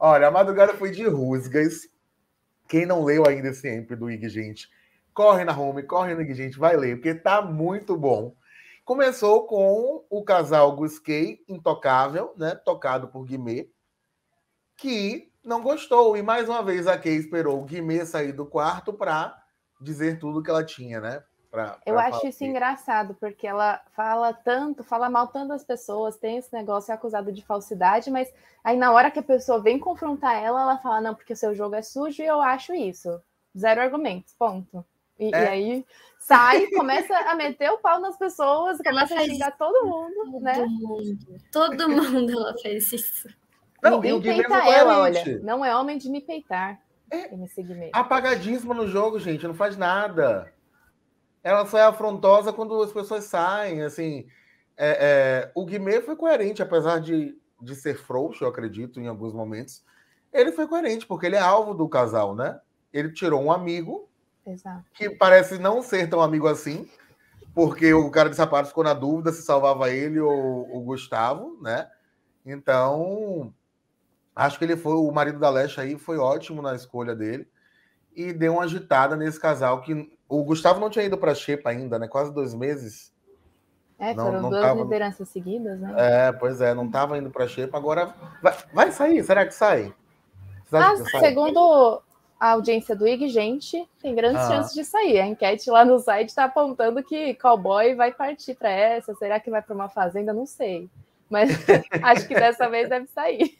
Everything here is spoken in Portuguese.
Olha, a madrugada foi de rusgas. Quem não leu ainda esse sempre do IG, gente, corre na home, corre no IG, gente, vai ler, porque tá muito bom. Começou com o casal Gusquet, intocável, né? Tocado por Guimê, que não gostou. E mais uma vez a Kay esperou o Guimê sair do quarto para dizer tudo que ela tinha, né? Pra, eu acho isso engraçado, porque ela fala tanto, fala mal tanto das pessoas, tem esse negócio, é acusado de falsidade, mas aí na hora que a pessoa vem confrontar ela, ela fala, não, porque o seu jogo é sujo e eu acho isso. Zero argumentos, ponto. E, é. e aí sai, começa a meter o pau nas pessoas, começa a xingar todo mundo, né? todo né? Mundo. Todo mundo ela fez isso. Não, Ninguém peita ela, olha. Não é homem de me peitar. É. Apagadismo no jogo, gente, não faz nada ela só é afrontosa quando as pessoas saem, assim. É, é, o Guimê foi coerente, apesar de, de ser frouxo, eu acredito, em alguns momentos. Ele foi coerente, porque ele é alvo do casal, né? Ele tirou um amigo, Exato. que parece não ser tão amigo assim, porque o cara de sapato ficou na dúvida se salvava ele ou o Gustavo, né? Então, acho que ele foi, o marido da Leste aí foi ótimo na escolha dele e deu uma agitada nesse casal que o Gustavo não tinha ido para a Xepa ainda, né? Quase dois meses. É, não, foram não duas tava... lideranças seguidas, né? É, pois é, não estava indo para a Xepa, agora vai, vai, sair? Será que sai? Será ah, que sai? segundo a audiência do IG, gente, tem grandes ah. chances de sair. A enquete lá no site está apontando que Cowboy vai partir para essa, será que vai para uma fazenda? Não sei. Mas acho que dessa vez deve sair.